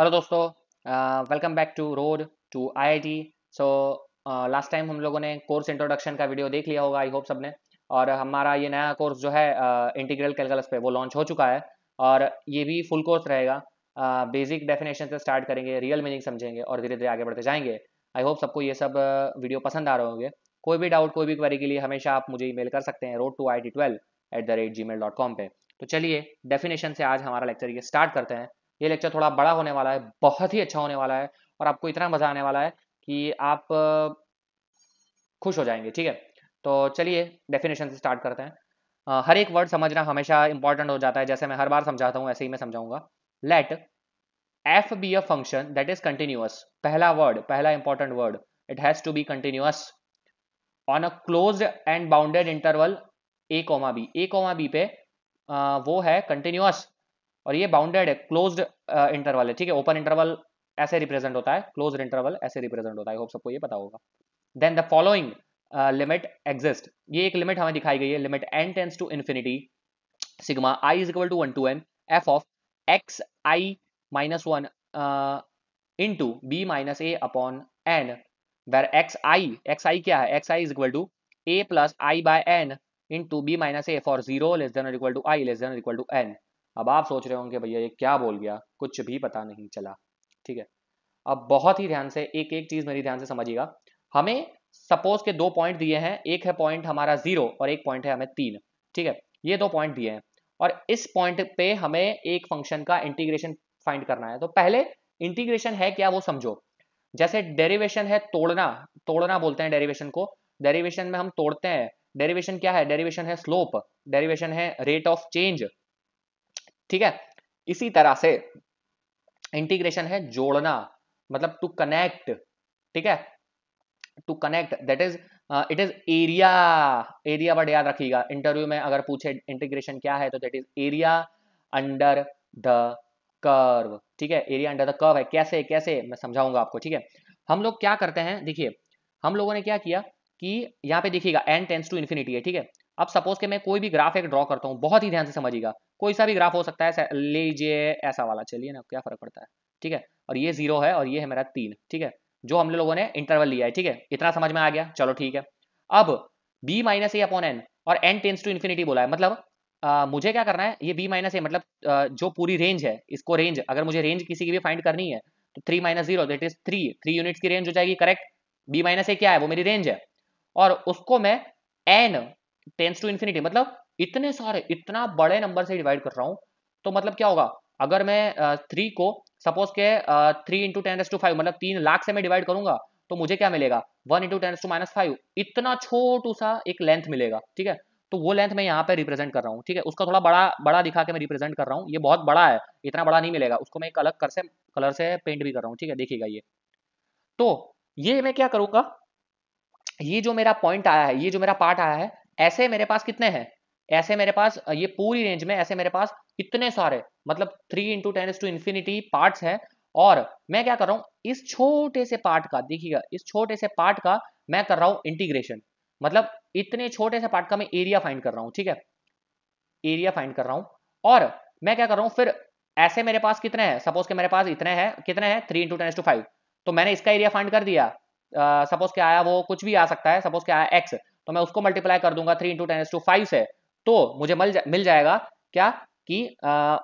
hello दोस्तों welcome back to road to IIT so last time हम लोगों ने कोर्स इंट्रोडक्शन का वीडियो देख लिया होगा आई होप सब ने और हमारा ये नया कोर्स जो है इंटीग्रल कैलकुलस पे वो लॉन्च हो चुका है और ये भी फुल कोर्स रहेगा बेसिक डेफिनेशन से स्टार्ट करेंगे रियल मीनिंग समझेंगे और धीरे धीरे आगे बढ़ते जाएंगे आई होप सबको ये सब वीडियो पसंद आ रहे होंगे कोई भी डाउट कोई भी क्वेरी के लिए हमेशा आप मुझे ईमेल कर सकते हैं road to I T twelve at the rate Gmail dot com पे तो चलिए डेफिनेशन से आज हमारा लेक्चर ये स्टार्ट करते हैं ये लेक्चर थोड़ा बड़ा होने वाला है बहुत ही अच्छा होने वाला है और आपको इतना मज़ा आने वाला है कि आप खुश हो जाएंगे ठीक है तो चलिए डेफिनेशन से स्टार्ट करते हैं हर एक वर्ड समझना हमेशा इंपॉर्टेंट हो जाता है जैसे मैं हर बार समझाता हूँ ऐसे ही मैं समझाऊंगा let f be a function that is continuous पहला वर्ड पहला important word it has to be continuous on a close and bounded interval a comma b a comma b पे आ, वो है कंटिन्यूअस और ये बाउंडेड है क्लोज इंटरवल है ठीक है ओपन इंटरवल ऐसे रिप्रेजेंट होता है क्लोज इंटरवल ऐसे रिप्रेजेंट होता है होप सबको ये पता होगा then the following limit exist ये एक लिमिट हमें दिखाई गई है limit n tends to infinity sigma i is equal to one to n f of x i minus one into b minus a upon n where x i x i क्या है x i is equal to a plus i by n into b minus a for zero less than equal to i less than equal to n अब आप सोच रहे होंगे भैया ये क्या बोल गया कुछ भी पता नहीं चला ठीक है अब बहुत ही ध्यान से एक एक चीज मेरी ध्यान से समझिएगा हमें सपोज के दो पॉइंट दिए हैं एक है पॉइंट हमारा जीरो और एक पॉइंट है हमें तीन ठीक है ये दो पॉइंट दिए हैं और इस पॉइंट पे हमें एक फंक्शन का इंटीग्रेशन फाइंड करना है तो पहले इंटीग्रेशन है क्या वो समझो जैसे डेरिवेशन है तोड़ना तोड़ना बोलते हैं डेरिवेशन को डेरिवेशन में हम तोड़ते हैं डेरिवेशन क्या है डेरिवेशन है स्लोप डेरिवेशन है रेट ऑफ चेंज ठीक है इसी तरह से इंटीग्रेशन है जोड़ना मतलब टू कनेक्ट ठीक है to connect that is it is area area word याद रखिएगा इंटरव्यू में अगर पूछे इंटीग्रेशन क्या है तो that is area under the curve ठीक है एरिया अंडर द कर्व है कैसे कैसे मैं समझाऊंगा आपको ठीक है हम लोग क्या करते हैं देखिए हम लोगों ने क्या किया कि यहाँ पे देखिएगा एन टेंस टू इन्फिनिटी है ठीक है अब सपोज के मैं कोई भी ग्राफ एक ड्रॉ करता हूँ बहुत ही ध्यान से समझिएगा कोई सा भी ग्राफ हो सकता है लीजिए ऐसा वाला चलिए ना क्या फर्क पड़ता है ठीक है और ये जीरो है और ये है मेरा तीन ठीक है जो हम लोगों ने इंटरवल लिया है ठीक है इतना समझ में आ गया चलो ठीक है अब b minus a upon n और एन टेंस टू इन्फिनिटी बोला है मतलब आ, मुझे क्या करना है ये बी माइनस ए मतलब आ, जो पूरी रेंज है इसको रेंज अगर मुझे रेंज किसी की भी फाइंड करनी है तो three minus zero that is three three units की रेंज हो जाएगी करेक्ट बी माइनस ए क्या है वो मेरी रेंज है और उसको मैं एन टेंस टू इन्फिनिटी मतलब इतने सारे इतना बड़े नंबर से डिवाइड कर रहा हूं तो मतलब क्या होगा अगर मैं थ्री को सपोज के थ्री इंटू टेन एस टू फाइव मतलब तीन लाख से मैं डिवाइड करूंगा तो मुझे क्या मिलेगा one into ten to minus five इतना छोटू सा एक लेंथ मिलेगा ठीक है तो वो लेंथ मैं यहाँ पे रिप्रेजेंट कर रहा हूँ ठीक है उसका थोड़ा बड़ा बड़ा दिखा के मैं रिप्रेजेंट कर रहा हूँ ये बहुत बड़ा है इतना बड़ा नहीं मिलेगा उसको मैं एक अलग कर से कलर से पेंट भी कर रहा हूँ ठीक है देखिएगा ये तो ये मैं क्या करूंगा ये जो मेरा पॉइंट आया है ये जो मेरा पार्ट आया है ऐसे मेरे पास कितने हैं ऐसे मेरे पास ये पूरी रेंज में ऐसे मेरे पास इतने सारे मतलब three into ten to infinity part है और मैं क्या कर रहा हूँ इस छोटे से पार्ट का देखिएगा इस छोटे से पार्ट का मैं कर रहा हूँ इंटीग्रेशन मतलब इतने छोटे से पार्ट का मैं एरिया फाइंड कर रहा हूँ ठीक है एरिया फाइंड कर रहा हूँ और मैं क्या कर रहा हूँ फिर ऐसे मेरे पास कितने हैं सपोज के मेरे पास इतने हैं कितने हैं three into ten to five तो मैंने इसका एरिया फाइंड कर दिया सपोज uh, के आया वो कुछ भी आ सकता है सपोज के आया एक्स तो मैं उसको मल्टीप्लाई कर दूंगा three into ten to five से तो मुझे मिल जा, मिल जाएगा क्या कि आ,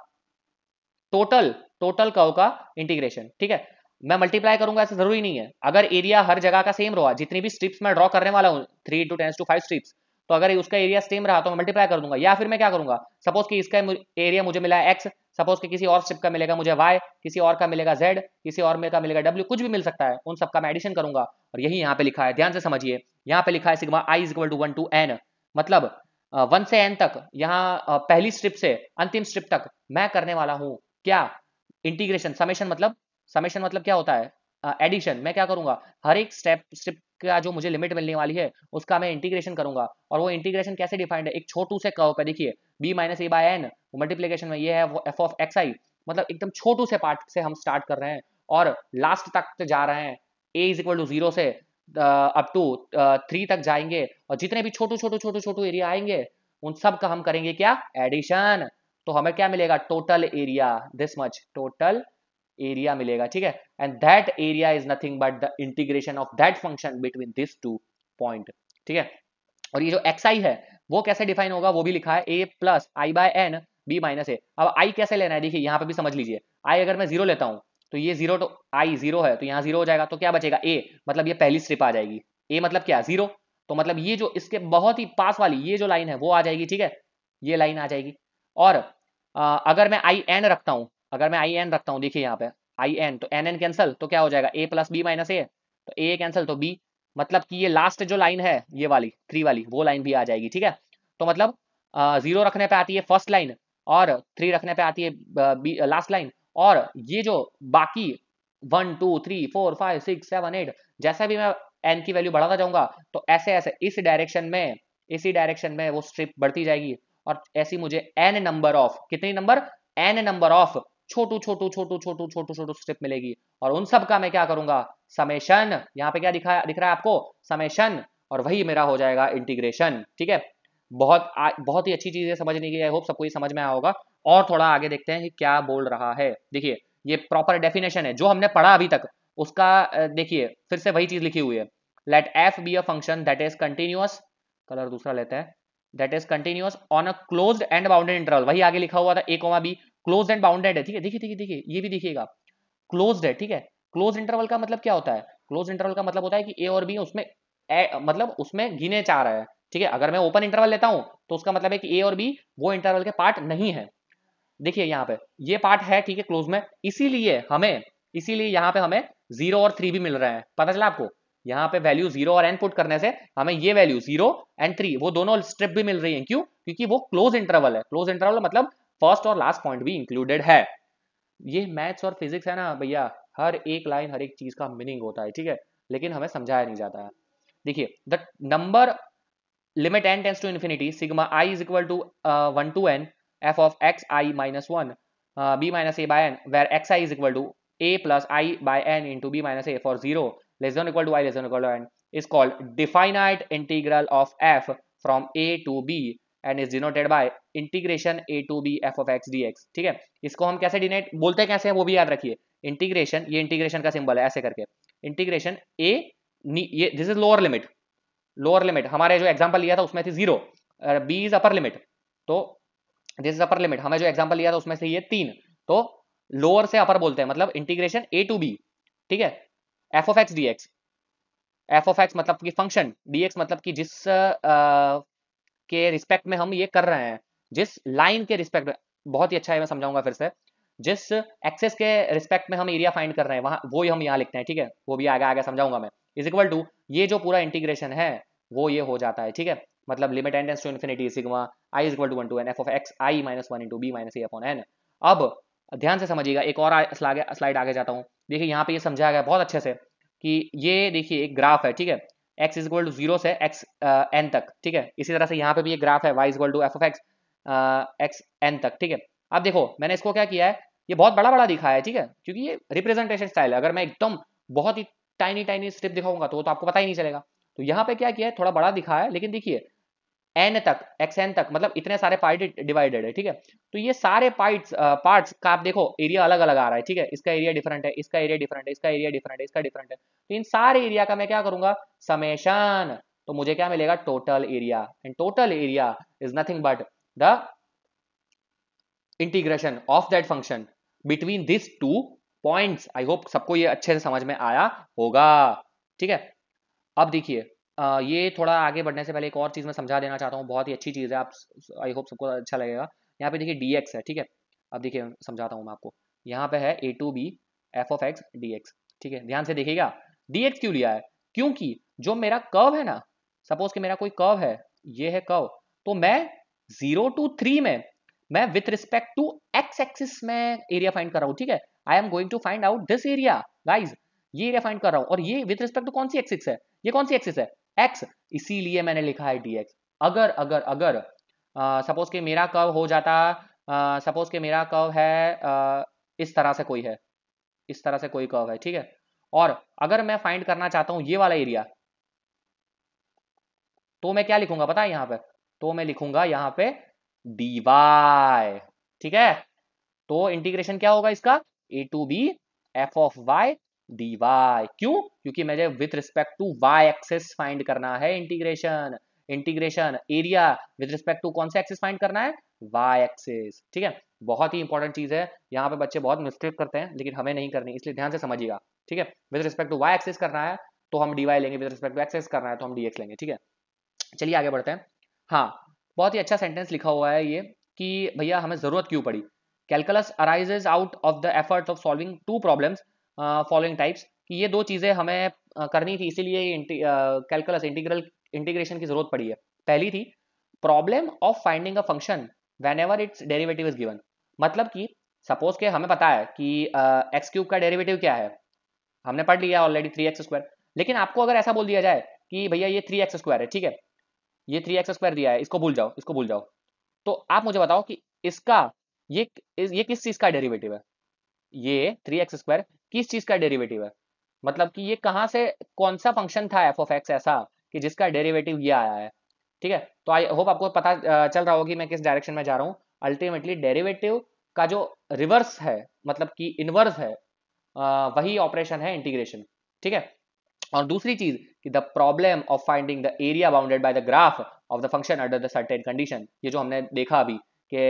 टोटल टोटल कव का इंटीग्रेशन ठीक है मैं मल्टीप्लाई करूंगा ऐसा जरूरी नहीं है अगर एरिया हर जगह का सेम रहा जितनी भी स्ट्रिप्स मैं ड्रॉ करने वाला हूँ three into ten to five strips तो अगर उसका एरिया सेम रहा तो मैं मल्टीप्लाई कर दूंगा या फिर मैं क्या करूंगा सपोज कि इसका एरिया मुझे मिला एक्स सपोज कि किसी और स्ट्रिप का मिलेगा मुझे वाई किसी और का मिलेगा जेड किसी और का मिलेगा डब्ल्यू कुछ भी मिल सकता है उन सबका मैं एडिशन करूंगा और यही यहाँ पे लिखा है ध्यान से समझिए यहाँ पे लिखा है sigma i is equal to one to n मतलब वन से एन तक यहाँ पहली स्ट्रिप से अंतिम स्ट्रिप तक मैं करने वाला हूँ क्या इंटीग्रेशन समेशन मतलब समेशन मतलब क्या होता है एडिशन uh, मैं क्या करूंगा हर एक स्टेप स्टेप का जो मुझे लिमिट मिलने वाली है उसका मैं इंटीग्रेशन करूंगा और वो इंटीग्रेशन कैसे डिफाइंड है एक छोटू से कर्व पे देखिए b minus a by n multiplication में ये है वो f ऑफ एक्स आई मतलब एकदम छोटू से पार्ट से हम स्टार्ट कर रहे हैं और लास्ट तक जा रहे हैं a is equal to zero से अप टू थ्री तक जाएंगे और जितने भी छोटू छोटू छोटू छोटू एरिया आएंगे उन सब का हम करेंगे क्या एडिशन तो हमें क्या मिलेगा total area this much total area मिलेगा ठीक है and that area is nothing but the integration of that function between this two point ठीक है और ये जो एक्स आई है वो कैसे डिफाइन होगा वो भी लिखा है a plus i by n b minus a अब आई कैसे लेना है देखिए यहाँ पे भी समझ लीजिए आई अगर मैं जीरो लेता हूँ तो ये जीरो तो आई जीरो है तो यहाँ जीरो हो जाएगा तो क्या बचेगा ए मतलब ये पहली स्ट्रिप आ जाएगी ए मतलब क्या जीरो तो मतलब ये जो इसके बहुत ही पास वाली ये जो लाइन है वो आ जाएगी ठीक है ये लाइन आ जाएगी और आ, अगर मैं आई एन रखता हूँ अगर मैं आई एन रखता हूँ देखिए यहाँ पे आई एन तो एन एन कैंसिल तो क्या हो जाएगा a plus b minus a तो ए कैंसिल तो बी मतलब कि ये लास्ट जो लाइन है ये वाली थ्री वाली वो लाइन भी आ जाएगी ठीक है तो मतलब जीरो रखने पे आती है फर्स्ट लाइन और थ्री रखने पे आती है लास्ट लाइन और ये जो बाकी one two three four five six seven eight जैसा भी मैं एन की वैल्यू बढ़ाता जाऊंगा तो ऐसे ऐसे इस डायरेक्शन में इसी डायरेक्शन में वो स्ट्रिप बढ़ती जाएगी और ऐसी मुझे एन नंबर ऑफ कितनी नंबर एन नंबर ऑफ छोटू छोटू छोटू छोटू छोटू छोटू स्ट्रिप मिलेगी और उन सब का मैं क्या करूंगा समेशन यहाँ पे क्या दिखा दिख रहा है आपको समेशन और वही मेरा हो जाएगा इंटीग्रेशन ठीक है बहुत आ, बहुत ही अच्छी चीज़ है समझने की आई होप सबको समझ में आया होगा और थोड़ा आगे देखते हैं कि क्या बोल रहा है देखिए ये प्रॉपर डेफिनेशन है जो हमने पढ़ा अभी तक उसका देखिए फिर से वही चीज़ लिखी हुई है let f be a function that is continuous colour दूसरा लेते हैं that is continuous on a close and bounded interval वही आगे लिखा हुआ था a comma b close and bounded है ठीक है देखिए देखिए देखिए ये भी देखिएगा क्लोज है ठीक है क्लोज इंटरवल का मतलब क्या होता है क्लोज इंटरवल का मतलब होता है कि ए और बी उसमें ए, मतलब उसमें गिने चाह रहा है ठीक है अगर मैं ओपन इंटरवल लेता हूं तो उसका मतलब है कि ए और बी वो इंटरवल के पार्ट नहीं है देखिए यहाँ पे ये पार्ट है ठीक है क्लोज में इसीलिए हमें इसीलिए यहाँ पे हमें जीरो और थ्री भी मिल रहा है पता चला आपको यहाँ पे वैल्यू जीरो और एन पुट करने से हमें ये वैल्यू जीरो एंड थ्री वो दोनों स्ट्रिप भी मिल रही है क्यों क्योंकि वो क्लोज इंटरवल है क्लोज इंटरवल मतलब फर्स्ट और लास्ट पॉइंट भी इंक्लूडेड है ये मैथ्स और फिजिक्स है ना भैया हर एक लाइन हर एक चीज का मीनिंग होता है ठीक है लेकिन हमें समझाया नहीं जाता है देखिए the number limit n tends to infinity sigma i is equal to one to n f of x i minus one b minus a by n where x i is equal to a plus i by n into b minus a for zero less than equal to i less than equal to n is called definite integral of f from a to b and is denoted by integration a to b f of x d x ठीक है इसको हम कैसे dentate बोलते कैसे हैं वो भी याद रखिए इंटीग्रेशन ये इंटीग्रेशन का सिंबल है ऐसे करके इंटीग्रेशन ए ये this is lower limit lower limit हमारे जो एग्जाम्पल लिया था उसमें थी zero b is upper limit तो दिस इज अपर लिमिट हमें जो एग्जाम्पल लिया था उसमें से ये तीन तो लोअर से अपर बोलते हैं मतलब इंटीग्रेशन ए टू बी ठीक है f of x d x f of x मतलब की फंक्शन डी एक्स मतलब की जिस आ, के रिस्पेक्ट में हम ये कर रहे हैं जिस लाइन के रिस्पेक्ट में बहुत ही अच्छा है मैं समझाऊंगा फिर से जिस एक्सेस के रिस्पेक्ट में हम एरिया फाइंड कर रहे हैं वहां वो ही हम यहाँ लिखते हैं ठीक है वो भी आगे आगे समझाऊंगा मैं इज इक्वल टू ये जो पूरा इंटीग्रेशन है वो ये हो जाता है ठीक है मतलब limit n to infinity sigma i is to one to n f of x i minus one into b minus a upon n अब ध्यान से समझिएगा एक और स्लाइड आगे जाता हूँ देखिए यहाँ पे ये समझाया गया बहुत अच्छे से कि ये देखिए एक ग्राफ है ठीक है एक्स इज गोल्ड जीरो से एक्स एन uh, तक ठीक है इसी तरह से यहाँ पे भी एक ग्राफ है y is equal to f of x x n तक ठीक है अब देखो मैंने इसको क्या किया है ये बहुत बड़ा बड़ा दिखाया है ठीक है क्योंकि ये रिप्रेजेंटेशन स्टाइल है अगर मैं एकदम बहुत ही टाइनी टाइनी स्ट्रिप दिखाऊंगा तो वो तो आपको पता ही नहीं चलेगा तो यहाँ पे क्या किया है थोड़ा बड़ा दिखा है लेकिन देखिए एन तक एक्स एन तक मतलब इतने सारे पार्ट डिवाइडेड है ठीक है तो ये सारे पार्ट पार्ट का आप देखो एरिया अलग अलग आ रहा है ठीक है इसका एरिया डिफरेंट है इसका एरिया डिफरेंट है इसका एरिया डिफरेंट है इसका डिफरेंट है तो इन सारे एरिया का मैं क्या करूंगा समेशन तो मुझे क्या मिलेगा total area and total area is nothing but the integration of that function between this two points I hope सबको ये अच्छे से समझ में आया होगा ठीक है अब देखिए ये थोड़ा आगे बढ़ने से पहले एक और चीज़ मैं समझा देना चाहता हूँ बहुत ही अच्छी चीज़ है आप आई होप सबको अच्छा लगेगा यहाँ पे देखिए डी है ठीक है अब देखिए समझाता हूँ मैं आपको यहाँ पे है a to b f of x d ठीक है ध्यान से देखिएगा डी क्यों लिया है क्योंकि जो मेरा कर्व है ना सपोज कि मेरा कोई कर्व है ये है कर्व तो मैं जीरो टू थ्री में मैं with respect to x axis में एरिया फाइंड कर रहा हूँ ठीक है I am going to find out this area guys ये एरिया फाइंड कर रहा हूँ और ये विद रिस्पेक्ट टू कौन सी एक्सिस है ये कौन सी एक्सिस है एक्स इसीलिए मैंने लिखा है डी एक्स अगर अगर अगर सपोज uh, के मेरा कव हो जाता सपोज uh, के मेरा कव है uh, इस तरह से कोई है इस तरह से कोई कव है ठीक है और अगर मैं फाइंड करना चाहता हूँ ये वाला एरिया तो मैं क्या लिखूंगा पता है यहाँ पे तो मैं लिखूंगा यहाँ पे डी वाई ठीक है तो इंटीग्रेशन क्या होगा इसका a to b f of y d y क्यों क्योंकि मुझे with respect to y axis find करना है integration integration area with respect to कौन सा एक्सेस फाइंड करना है वाई एक्सेस ठीक है बहुत ही इंपॉर्टेंट चीज है यहाँ पे बच्चे बहुत मिस्टेक करते हैं लेकिन हमें नहीं करनी इसलिए ध्यान से समझिएगा ठीक है with respect to y axis करना है तो हम डी लेंगे विद रिस्पेक्ट टू एक्सेस करना है तो हम डी लेंगे ठीक है चलिए आगे बढ़ते हैं हाँ बहुत ही अच्छा सेंटेंस लिखा हुआ है ये कि भैया हमें जरूरत क्यों पड़ी calculus arises out of the efforts of solving two problems following types कि ये दो चीज़ें हमें uh, करनी थी इसीलिए कैलकुलस इंटीग्रल इंटीग्रेशन की जरूरत पड़ी है पहली थी problem of finding a function whenever its derivative is given मतलब कि सपोज के हमें पता है कि एक्स uh, क्यूब का डेरिवेटिव क्या है हमने पढ़ लिया ऑलरेडी थ्री एक्स स्क्वायर लेकिन आपको अगर ऐसा बोल दिया जाए कि भैया ये थ्री एक्स स्क्वायर है ठीक है ये थ्री एक्स स्क्वायर दिया है इसको भूल जाओ इसको भूल जाओ तो आप मुझे बताओ कि इसका ये ये किस चीज का डेरिवेटिव है ये थ्री एक्स स्क्वायर किस चीज का डेरिवेटिव है मतलब कि ये कहां से कौन सा फंक्शन था एफ ऑफ एक्स ऐसा कि जिसका डेरिवेटिव ये आया है ठीक है तो आई होप आपको पता चल रहा होगा कि मैं किस डायरेक्शन में जा रहा हूँ अल्टीमेटली डेरिवेटिव का जो रिवर्स है मतलब कि इनवर्स है वही ऑपरेशन है इंटीग्रेशन ठीक है और दूसरी चीज कि the problem of finding the area bounded by the graph of the function under the certain condition ये जो हमने देखा अभी कि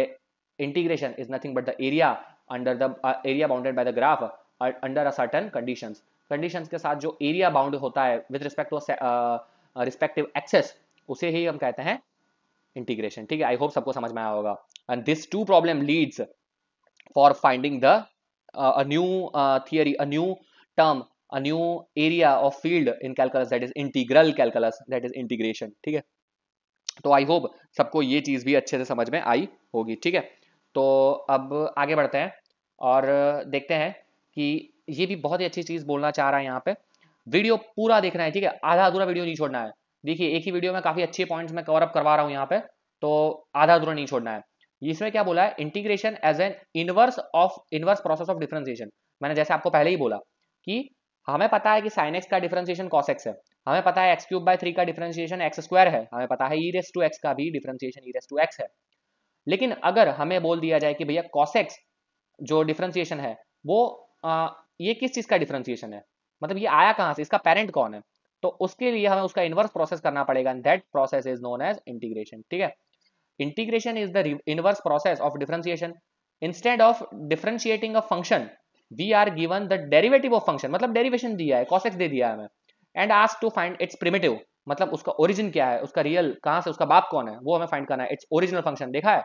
integration is nothing but the area under the uh, area bounded by the graph uh, under a certain conditions conditions के साथ जो area bound होता है with respect to respective axis उसे ही हम कहते हैं integration ठीक है आई होप सबको समझ में आया होगा and this two problem leads for finding the a new uh, theory a new term a new area of field in calculus that is integral calculus that is integration ठीक है तो आई होप सबको ये चीज भी अच्छे से समझ में आई होगी ठीक है तो अब आगे बढ़ते हैं और देखते हैं कि ये भी बहुत ही अच्छी चीज़ बोलना चाह रहा है यहाँ पे वीडियो पूरा देखना है ठीक है आधा अधूरा वीडियो नहीं छोड़ना है देखिए एक ही वीडियो में काफ़ी अच्छे पॉइंट्स में कवर अप करवा रहा हूँ यहाँ पे तो आधा अधूरा नहीं छोड़ना है इसमें क्या बोला है integration as an inverse of inverse process of differentiation मैंने जैसे आपको पहले ही बोला कि हमें पता है कि साइनेक्स का डिफ्रेंसिएशन कॉसेक्स है हमें पता है एक्स क्यूब बाय थ्री का डिफ्रेंसिएशन एक्स स्क्वायर है हमें पता है ई रेस टू एक्स का भी differentiation e raise to x है लेकिन अगर हमें बोल दिया जाए कि भैया कॉसेक्स जो डिफ्रेंसिएशन है वो आ, ये किस चीज़ का डिफ्रेंसिएशन है मतलब ये आया कहां से इसका पेरेंट कौन है तो उसके लिए हमें उसका इनवर्स प्रोसेस करना पड़ेगा that process is known as integration ठीक है integration is the inverse process of differentiation instead of differentiating a function we are given the derivative of function मतलब डेरिवेशन दिया है कॉसेक्स दे दिया है हमें and ask to find its primitive मतलब उसका ओरिजिन क्या है उसका रियल कहां से उसका बाप कौन है वो हमें फाइंड करना है इट्स ओरिजिनल फंक्शन देखा है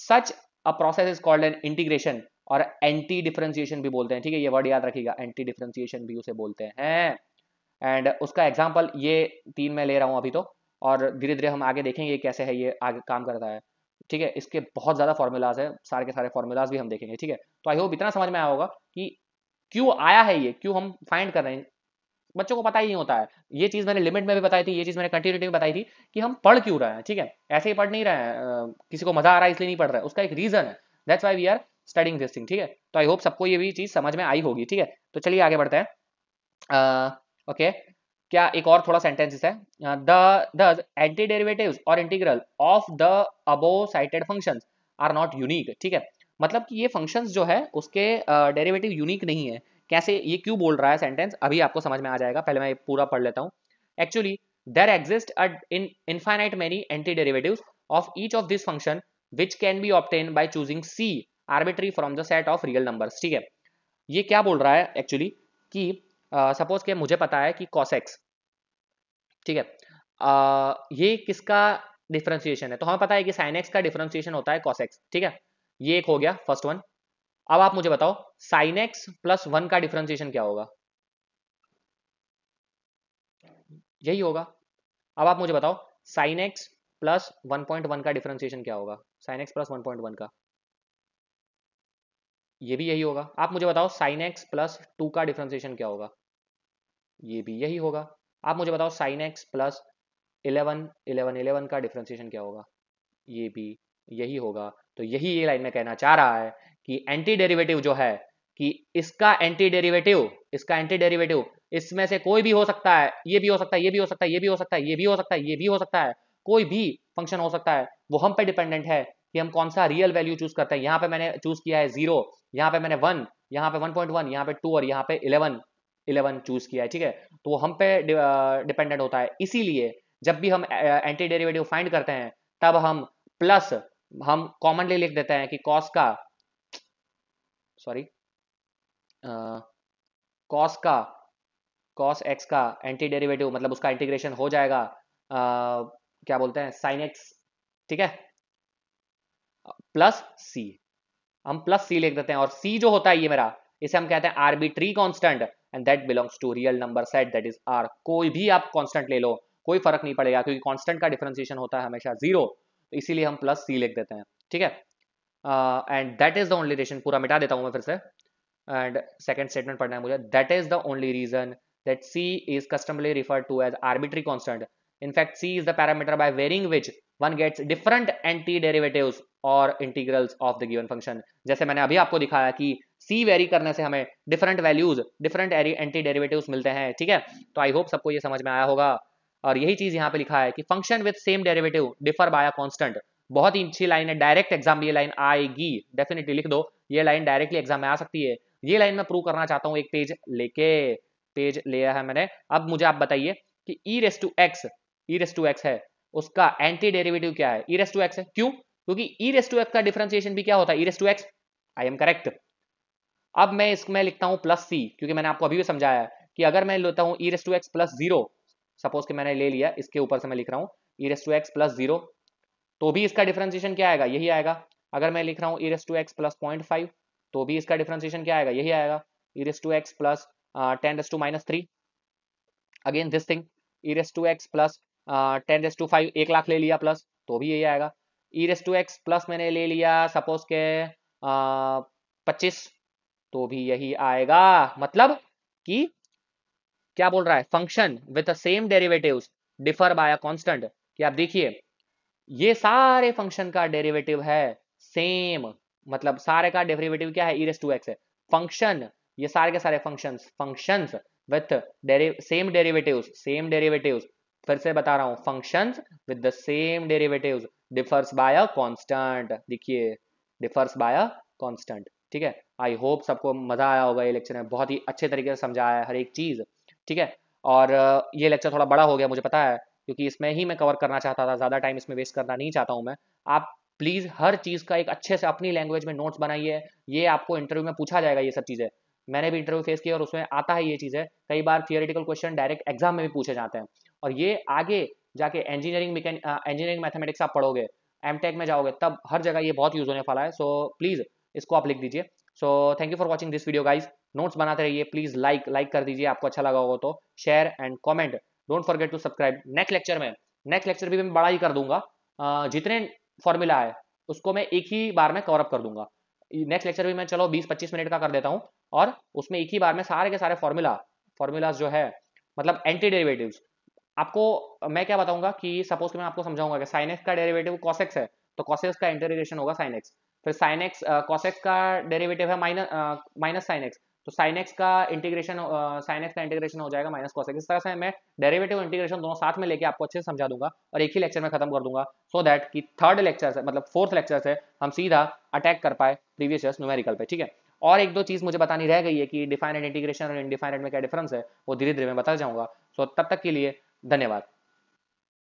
such a process is called an integration और एंटी डिफ्रेंसिएशन भी बोलते हैं ठीक है ये वर्ड याद रखिएगा एंटी डिफ्रेंसिएशन भी उसे बोलते हैं एंड उसका एग्जाम्पल ये तीन मैं ले रहा हूँ अभी तो और धीरे धीरे हम आगे देखेंगे कैसे है ये आगे काम करता है ठीक है इसके बहुत ज़्यादा फॉर्मूलाज है सारे के सारे फॉर्मूलाज भी हम देखेंगे ठीक है तो आई होप इतना समझ में आया होगा कि क्यों आया है ये क्यों हम फाइंड कर रहे हैं बच्चों को पता ही नहीं होता है ये चीज़ मैंने लिमिट में भी बताई थी ये चीज़ मैंने कंटिन्यूटी में बताई थी कि हम पढ़ क्यों रहे हैं ठीक है ऐसे ही पढ़ नहीं रहे हैं किसी को मजा आ रहा है इसलिए नहीं पढ़ रहा है उसका एक रीज़न है that's why we are studying this thing ठीक है तो आई होप सबको ये भी चीज़ समझ में आई होगी ठीक है तो चलिए आगे बढ़ते हैं ओके क्या एक और थोड़ा सेंटेंसिस है द एंटी डेरिवेटिव और integral of the above cited function are not unique ठीक है मतलब कि ये फंक्शंस जो है उसके डेरिवेटिव uh, यूनिक नहीं है कैसे ये क्यों बोल रहा है सेंटेंस अभी आपको समझ में आ जाएगा पहले मैं ये पूरा पढ़ लेता हूँ actually there exist in infinite many anti derivative of each of this function which can be obtained by choosing c arbitrary from the set of real number ठीक है ये क्या बोल रहा है एक्चुअली कि सपोज uh, के मुझे पता है कि कॉसेक्स ठीक है uh, ये किसका डिफ्रेंसिएशन है तो हमें पता है कि साइन एक्स का डिफ्रेंसिएशन होता है कॉसेक्स ठीक है ये एक हो गया फर्स्ट वन अब आप मुझे बताओ साइन एक्स प्लस वन का डिफ्रेंसिएशन क्या होगा यही होगा अब आप मुझे बताओ sine x plus one point one का डिफ्रेंसिएशन क्या होगा sine x plus one point one का ये भी यही होगा आप मुझे बताओ साइन एक्स प्लस टू का डिफ्रेंसिएशन क्या होगा ये भी यही होगा आप मुझे बताओ sine x plus eleven eleven eleven का डिफ्रेंसिएशन क्या होगा ये भी यही होगा तो यही ये लाइन में कहना चाह रहा है कि एंटी डेरिवेटिव जो है कि इसका एंटी डेरिवेटिव इसका एंटी डेरिवेटिव इसमें से कोई भी हो सकता है ये भी हो सकता है ये भी हो सकता है ये भी हो सकता है ये भी हो सकता है ये भी हो सकता है कोई भी फंक्शन हो सकता है वो हम पे डिपेंडेंट है कि हम कौन सा रियल वैल्यू चूज करते हैं यहाँ पे मैंने चूज किया है जीरो यहाँ पे मैंने वन यहाँ पे वन पॉइंट वन यहाँ पे टू और यहाँ पे इलेवन इलेवन चूज किया है ठीक है तो हम पे डिपेंडेंट होता है इसीलिए जब भी हम एंटी डेरिवेटिव फाइंड करते हैं तब हम प्लस हम कॉमनली लिख देते हैं कि कॉस का सॉरी कॉस का कॉस एक्स का एंटी डेरिवेटिव मतलब उसका इंटीग्रेशन हो जाएगा uh, क्या बोलते हैं साइन एक्स ठीक है प्लस सी हम प्लस सी लिख देते हैं और सी जो होता है ये मेरा इसे हम कहते हैं arbitrary constant and that belongs to real number set that is r कोई भी आप कांस्टेंट ले लो कोई फर्क नहीं पड़ेगा क्योंकि कांस्टेंट का डिफरेंशिएशन होता है हमेशा जीरो तो इसीलिए हम प्लस सी लिख देते हैं ठीक है and that is the only reason पूरा मिटा देता हूँ मैं फिर से एंड सेकेंड स्टेटमेंट पढ़ना है मुझे that is the only reason that c is customarily refer to as arbitrary constant in fact c is the parameter by varying which one gets different anti derivative और or of the given function जैसे मैंने अभी आपको दिखाया कि सी very करने से हमें different values different anti derivative मिलते हैं ठीक है तो आई होप सबको ये समझ में आया होगा और यही चीज यहाँ पे लिखा है कि function with same derivative differ by a constant बहुत ही अच्छी लाइन है डायरेक्ट एग्जाम में ये लाइन आएगी डेफिनेटली लिख दो ये लाइन डायरेक्टली एग्जाम में आ सकती है ये लाइन मैं प्रूव करना चाहता हूँ एक पेज लेके पेज लिया है मैंने अब मुझे आप बताइए कि e raise to x e raise to x है उसका एंटी डेरिवेटिव क्या है ई रेस टू एक्स है क्यों क्योंकि ई रेस टू एक्स का डिफ्रेंसिएशन भी क्या होता है e raise to x I am correct अब मैं इसमें लिखता हूँ प्लस सी क्योंकि मैंने आपको अभी भी समझाया कि अगर मैं लेता हूँ e raise to x plus zero suppose कि मैंने ले लिया इसके ऊपर से मैं लिख रहा हूँ e raise to x plus zero तो भी इसका डिफ्रेंसिएशन क्या आएगा यही आएगा अगर मैं लिख रहा हूँ e raise to x plus point five तो भी इसका डिफ्रेंसिएशन क्या आएगा यही आएगा e raise to x plus ten raise to minus three again this thing e raise to x plus ten raise to five एक लाख ले लिया प्लस तो भी यही आएगा ई टू एक्स प्लस मैंने ले लिया सपोज के पच्चीस तो भी यही आएगा मतलब कि क्या बोल रहा है function with same derivatives differ by a constant कि आप देखिए ये सारे फंक्शन का डेरिवेटिव है सेम मतलब सारे का डेरिवेटिव क्या है ई टू एक्स है फंक्शन ये सारे के सारे function function with same derivative same derivative फिर से बता रहा हूं function with the same derivative differs by a constant देखिए डिफर्स बाय अ कॉन्स्टेंट ठीक है आई होप सबको मजा आया होगा ये लेक्चर में बहुत ही अच्छे तरीके से समझाया है हर एक चीज ठीक है और ये लेक्चर थोड़ा बड़ा हो गया मुझे पता है क्योंकि इसमें ही मैं कवर करना चाहता था ज़्यादा टाइम इसमें वेस्ट करना नहीं चाहता हूं मैं आप प्लीज़ हर चीज़ का एक अच्छे से अपनी लैंग्वेज में नोट्स बनाइए ये आपको इंटरव्यू में पूछा जाएगा ये सब चीज़ें मैंने भी इंटरव्यू फेस किया और उसमें आता है ये चीज़ें कई बार थियोरिटिकल क्वेश्चन डायरेक्ट एग्जाम में भी पूछे जाते हैं और ये आगे जाके इंजीनियरिंग इंजीनियरिंग मैथमेटिक्स आप पढ़ोगे एम में जाओगे तब हर जगह ये बहुत यूज़ होने वाला है सो so, प्लीज़ इसको आप लिख दीजिए so thank you for watching this video guys notes बनाते रहिए प्लीज़ लाइक लाइक कर दीजिए आपको अच्छा लगा होगा तो share and comment don't forget to subscribe next lecture में नेक्स्ट लेक्चर भी मैं बड़ा ही कर दूंगा जितने फॉर्मूला है उसको मैं एक ही बार में कवरअप कर दूंगा नेक्स्ट लेक्चर भी मैं चलो 20-25 मिनट का कर देता हूँ और उसमें एक ही बार में सारे के सारे फॉर्मूला फॉर्मूलाज जो है मतलब एंटी डेरिवेटिव्स आपको मैं क्या बताऊंगा कि सपोज कि मैं आपको समझाऊंगा कि साइनेक्स का डेरिवेटिव कॉसेक्स है तो कॉसेक्स का इंटरग्रेशन होगा साइनेक्स फिर साइनेक्स कॉसेक्स का डेरिवेटिव है माइनस माइनस साइनेक्स तो साइन एक्स का इंटीग्रेशन साइन एक्स का इंटीग्रेशन हो जाएगा माइनस कॉस एक्स इस तरह से मैं डेरिवेटिव इंटीग्रेशन दोनों साथ में लेके आपको अच्छे से समझा दूंगा और एक ही लेक्चर में खत्म कर दूंगा सो so दैट कि थर्ड लेक्चर से मतलब फोर्थ लेक्चर से हम सीधा अटैक कर पाए प्रीवियस ईयर न्यूमेरिकल पे ठीक है और एक दो चीज़ मुझे बतानी रह गई है कि डिफाइनेट इंटीग्रेशन और इनडिफाइनेट में क्या डिफरेंस है वो धीरे धीरे मैं बता जाऊंगा सो so, तब तक के लिए धन्यवाद